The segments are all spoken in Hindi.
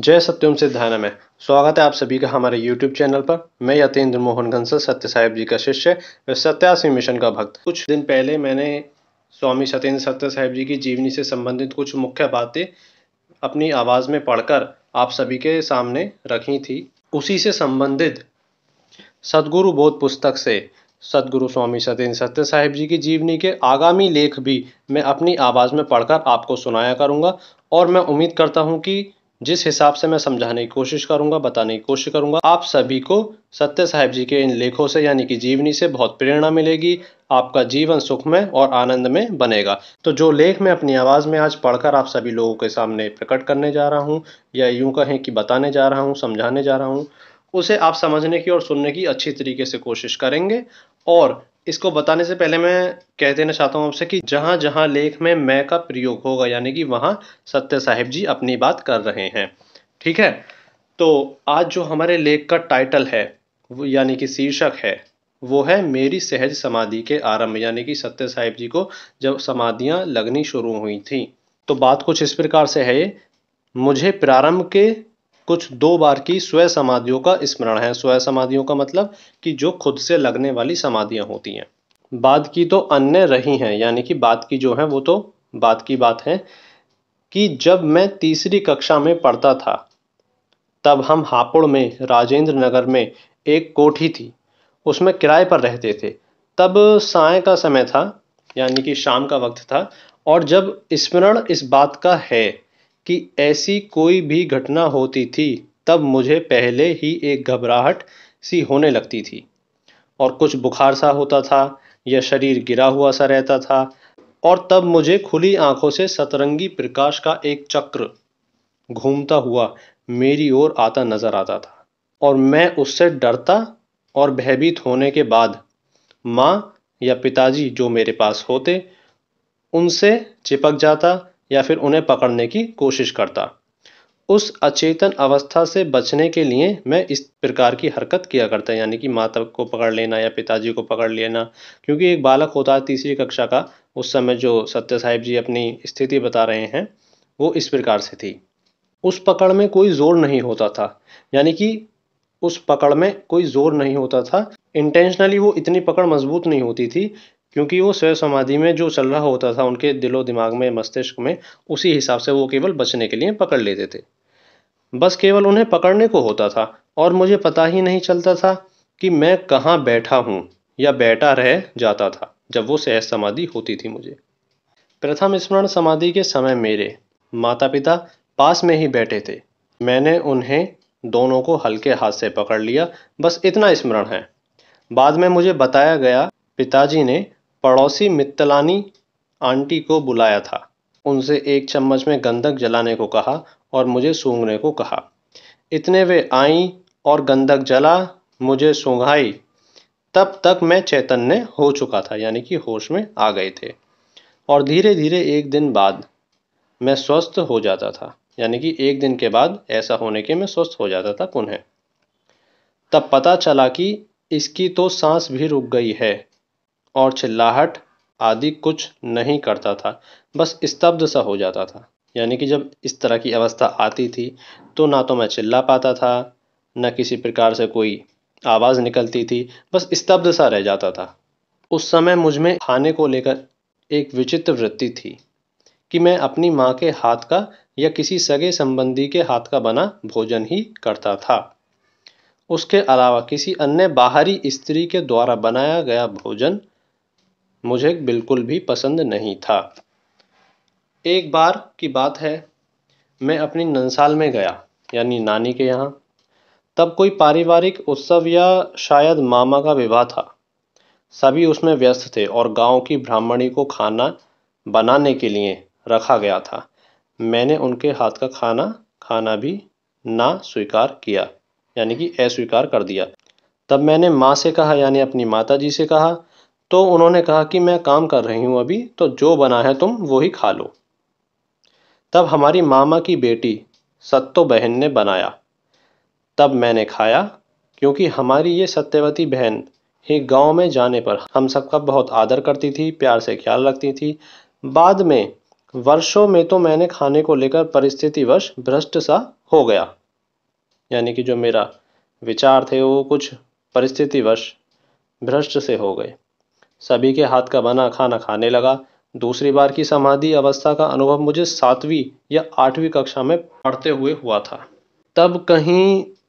जय सत्यम सिद्धानम है स्वागत है आप सभी का हमारे YouTube चैनल पर मैं यतेंद्र मोहन घंसल सत्य साहेब जी का शिष्य व सत्यासी मिशन का भक्त कुछ दिन पहले मैंने स्वामी सत्येंद्र सत्य साहेब जी की जीवनी से संबंधित कुछ मुख्य बातें अपनी आवाज़ में पढ़कर आप सभी के सामने रखी थी उसी से संबंधित सदगुरु बोध पुस्तक से सदगुरु स्वामी सत्येंद्र सत्य साहिब जी की जीवनी के आगामी लेख भी मैं अपनी आवाज़ में पढ़कर आपको सुनाया करूँगा और मैं उम्मीद करता हूँ कि जिस हिसाब से मैं समझाने की कोशिश करूंगा बताने की कोशिश करूंगा आप सभी को सत्य साहेब जी के इन लेखों से यानी कि जीवनी से बहुत प्रेरणा मिलेगी आपका जीवन सुख में और आनंद में बनेगा तो जो लेख मैं अपनी आवाज़ में आज पढ़कर आप सभी लोगों के सामने प्रकट करने जा रहा हूँ या यूँ कहें कि बताने जा रहा हूँ समझाने जा रहा हूँ उसे आप समझने की और सुनने की अच्छी तरीके से कोशिश करेंगे और इसको बताने से पहले मैं कह देना चाहता हूँ आपसे कि जहाँ जहाँ लेख में मैं का प्रयोग होगा यानी कि वहाँ सत्य साहिब जी अपनी बात कर रहे हैं ठीक है तो आज जो हमारे लेख का टाइटल है यानी कि शीर्षक है वो है मेरी सहज समाधि के आरंभ यानी कि सत्य साहिब जी को जब समाधियाँ लगनी शुरू हुई थी तो बात कुछ इस प्रकार से है मुझे प्रारंभ के कुछ दो बार की स्व समाधियों का स्मरण है स्व समाधियों का मतलब कि जो खुद से लगने वाली समाधियाँ होती हैं बाद की तो अन्य रही हैं यानी कि बाद की जो है वो तो बाद की बात है कि जब मैं तीसरी कक्षा में पढ़ता था तब हम हापुड़ में राजेंद्र नगर में एक कोठी थी उसमें किराए पर रहते थे तब साय का समय था यानी कि शाम का वक्त था और जब स्मरण इस बात का है कि ऐसी कोई भी घटना होती थी तब मुझे पहले ही एक घबराहट सी होने लगती थी और कुछ बुखार सा होता था या शरीर गिरा हुआ सा रहता था और तब मुझे खुली आंखों से सतरंगी प्रकाश का एक चक्र घूमता हुआ मेरी ओर आता नजर आता था और मैं उससे डरता और भयभीत होने के बाद माँ या पिताजी जो मेरे पास होते उनसे चिपक जाता या फिर उन्हें पकड़ने की कोशिश करता उस अचेतन अवस्था से बचने के लिए मैं इस प्रकार की हरकत किया करता यानी कि माता को पकड़ लेना या पिताजी को पकड़ लेना क्योंकि एक बालक होता है तीसरी कक्षा का उस समय जो सत्य साहिब जी अपनी स्थिति बता रहे हैं वो इस प्रकार से थी उस पकड़ में कोई ज़ोर नहीं होता था यानी कि उस पकड़ में कोई ज़ोर नहीं होता था इंटेंशनली वो इतनी पकड़ मजबूत नहीं होती थी क्योंकि वो स्व समाधि में जो चल रहा होता था उनके दिलो दिमाग में मस्तिष्क में उसी हिसाब से वो केवल बचने के लिए पकड़ लेते थे बस केवल उन्हें पकड़ने को होता था और मुझे पता ही नहीं चलता था कि मैं कहाँ बैठा हूँ या बैठा रह जाता था जब वो सहज समाधि होती थी मुझे प्रथम स्मरण समाधि के समय मेरे माता पिता पास में ही बैठे थे मैंने उन्हें दोनों को हल्के हाथ से पकड़ लिया बस इतना स्मरण है बाद में मुझे बताया गया पिताजी ने पड़ोसी मित्तलानी आंटी को बुलाया था उनसे एक चम्मच में गंधक जलाने को कहा और मुझे सूंघने को कहा इतने वे आई और गंधक जला मुझे सूंघाई तब तक मैं चैतन्य हो चुका था यानी कि होश में आ गए थे और धीरे धीरे एक दिन बाद मैं स्वस्थ हो जाता था यानी कि एक दिन के बाद ऐसा होने के मैं स्वस्थ हो जाता था पुनः तब पता चला कि इसकी तो सांस भी रुक गई है और चिल्लाहट आदि कुछ नहीं करता था बस स्तब्ध सा हो जाता था यानी कि जब इस तरह की अवस्था आती थी तो ना तो मैं चिल्ला पाता था ना किसी प्रकार से कोई आवाज़ निकलती थी बस स्तब्ध सा रह जाता था उस समय मुझ में खाने को लेकर एक विचित्र वृत्ति थी कि मैं अपनी माँ के हाथ का या किसी सगे संबंधी के हाथ का बना भोजन ही करता था उसके अलावा किसी अन्य बाहरी स्त्री के द्वारा बनाया गया भोजन मुझे बिल्कुल भी पसंद नहीं था एक बार की बात है मैं अपनी ननसाल में गया यानी नानी के यहाँ तब कोई पारिवारिक उत्सव या शायद मामा का विवाह था सभी उसमें व्यस्त थे और गांव की ब्राह्मणी को खाना बनाने के लिए रखा गया था मैंने उनके हाथ का खाना खाना भी ना स्वीकार किया यानी कि अस्वीकार कर दिया तब मैंने माँ से कहा यानी अपनी माता जी से कहा तो उन्होंने कहा कि मैं काम कर रही हूँ अभी तो जो बना है तुम वो ही खा लो तब हमारी मामा की बेटी सत्तो बहन ने बनाया तब मैंने खाया क्योंकि हमारी ये सत्यवती बहन ही गांव में जाने पर हम सबका बहुत आदर करती थी प्यार से ख्याल रखती थी बाद में वर्षों में तो मैंने खाने को लेकर परिस्थितिवश भ्रष्ट सा हो गया यानी कि जो मेरा विचार थे वो कुछ परिस्थितिवश भ्रष्ट से हो गए सभी के हाथ का बना खाना खाने लगा दूसरी बार की समाधि अवस्था का अनुभव मुझे सातवीं या आठवीं कक्षा में पढ़ते हुए हुआ था तब कहीं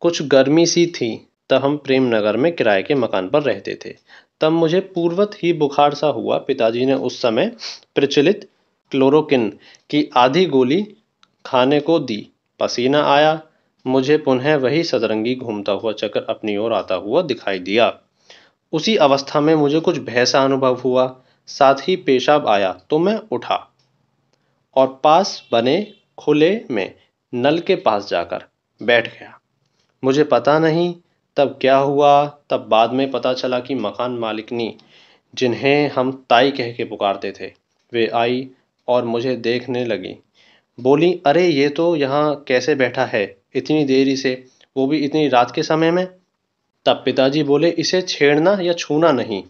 कुछ गर्मी सी थी तब हम प्रेम नगर में किराए के मकान पर रहते थे तब मुझे पूर्वत ही बुखार सा हुआ पिताजी ने उस समय प्रचलित क्लोरोकिन की आधी गोली खाने को दी पसीना आया मुझे पुनः वही सदरंगी घूमता हुआ चक्कर अपनी ओर आता हुआ दिखाई दिया उसी अवस्था में मुझे कुछ भय सा अनुभव हुआ साथ ही पेशाब आया तो मैं उठा और पास बने खुले में नल के पास जाकर बैठ गया मुझे पता नहीं तब क्या हुआ तब बाद में पता चला कि मकान मालिकनी जिन्हें हम ताई कह के पुकारते थे वे आई और मुझे देखने लगी बोली अरे ये तो यहाँ कैसे बैठा है इतनी देरी से वो भी इतनी रात के समय में तब पिताजी बोले इसे छेड़ना या छूना नहीं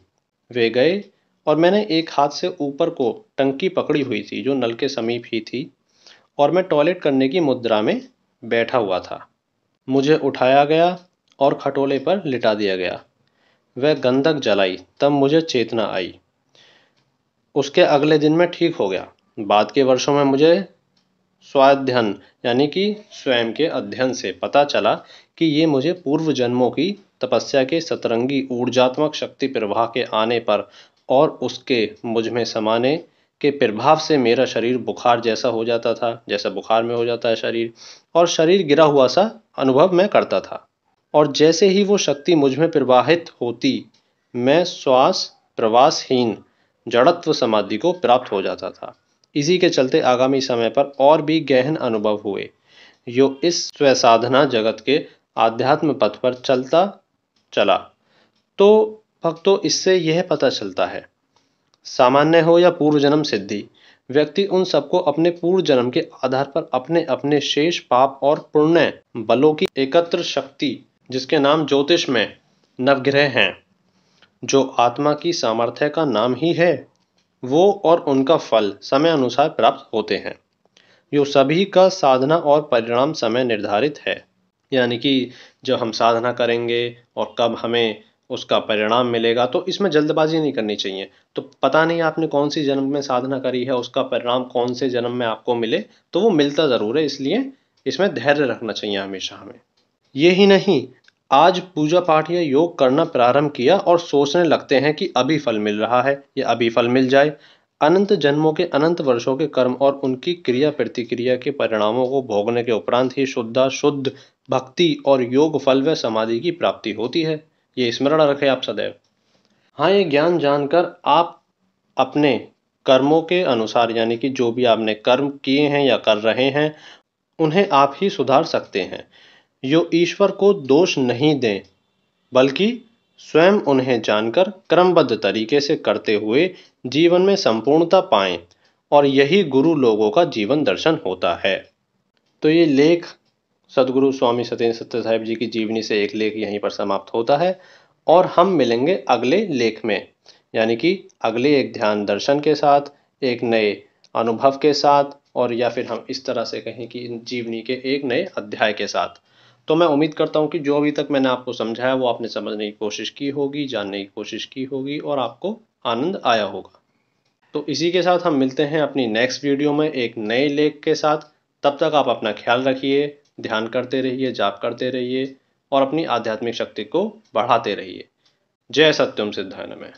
वे गए और मैंने एक हाथ से ऊपर को टंकी पकड़ी हुई थी जो नल के समीप ही थी और मैं टॉयलेट करने की मुद्रा में बैठा हुआ था मुझे उठाया गया और खटोले पर लिटा दिया गया वह गंदक जलाई तब मुझे चेतना आई उसके अगले दिन मैं ठीक हो गया बाद के वर्षों में मुझे स्वाध्ययन यानी कि स्वयं के अध्ययन से पता चला कि ये मुझे पूर्व जन्मों की तपस्या के सतरंगी ऊर्जात्मक शक्ति प्रवाह के आने पर और उसके मुझ में समाने के प्रभाव से मेरा शरीर बुखार जैसा हो जाता था जैसा बुखार में हो जाता है शरीर और शरीर गिरा हुआ सा अनुभव मैं करता था और जैसे ही वो शक्ति मुझ में प्रवाहित होती मैं श्वास प्रवासहीन जड़त्व समाधि को प्राप्त हो जाता था इसी के चलते आगामी समय पर और भी गहन अनुभव हुए जो इस स्वसाधना जगत के आध्यात्म पथ पर चलता चला तो भक्तों इससे यह पता चलता है सामान्य हो या पूर्व जन्म सिद्धि व्यक्ति उन सबको अपने पूर्व जन्म के आधार पर अपने अपने शेष पाप और पुण्य बलों की एकत्र शक्ति जिसके नाम ज्योतिष में नवग्रह हैं जो आत्मा की सामर्थ्य का नाम ही है वो और उनका फल समय अनुसार प्राप्त होते हैं जो सभी का साधना और परिणाम समय निर्धारित है यानी कि जब हम साधना करेंगे और कब हमें उसका परिणाम मिलेगा तो इसमें जल्दबाजी नहीं करनी चाहिए तो पता नहीं आपने कौन सी जन्म में साधना करी है उसका परिणाम कौन से जन्म में आपको मिले तो वो मिलता ज़रूर है इसलिए इसमें धैर्य रखना चाहिए हमेशा हमें ये ही नहीं आज पूजा पाठ या योग करना प्रारंभ किया और सोचने लगते हैं कि अभी फल मिल रहा है या अभी फल मिल जाए अनंत जन्मों के अनंत वर्षों के कर्म और उनकी क्रिया प्रतिक्रिया के परिणामों को भोगने के उपरांत ही शुद्धा शुद्ध भक्ति और योग फल व समाधि की प्राप्ति होती है ये स्मरण रखें आप सदैव हाँ ये ज्ञान जानकर आप अपने कर्मों के अनुसार यानी कि जो भी आपने कर्म किए हैं या कर रहे हैं उन्हें आप ही सुधार सकते हैं जो ईश्वर को दोष नहीं दें बल्कि स्वयं उन्हें जानकर क्रमबद्ध तरीके से करते हुए जीवन में संपूर्णता पाएं और यही गुरु लोगों का जीवन दर्शन होता है तो ये लेख सदगुरु स्वामी सत्येंद्र सत्य साहिब जी की जीवनी से एक लेख यहीं पर समाप्त होता है और हम मिलेंगे अगले लेख में यानी कि अगले एक ध्यान दर्शन के साथ एक नए अनुभव के साथ और या फिर हम इस तरह से कहें कि जीवनी के एक नए अध्याय के साथ तो मैं उम्मीद करता हूँ कि जो अभी तक मैंने आपको समझाया वो आपने समझने की कोशिश की होगी जानने की कोशिश की होगी और आपको आनंद आया होगा तो इसी के साथ हम मिलते हैं अपनी नेक्स्ट वीडियो में एक नए लेख के साथ तब तक आप अपना ख्याल रखिए ध्यान करते रहिए जाप करते रहिए और अपनी आध्यात्मिक शक्ति को बढ़ाते रहिए जय सत्यम सिद्धायन में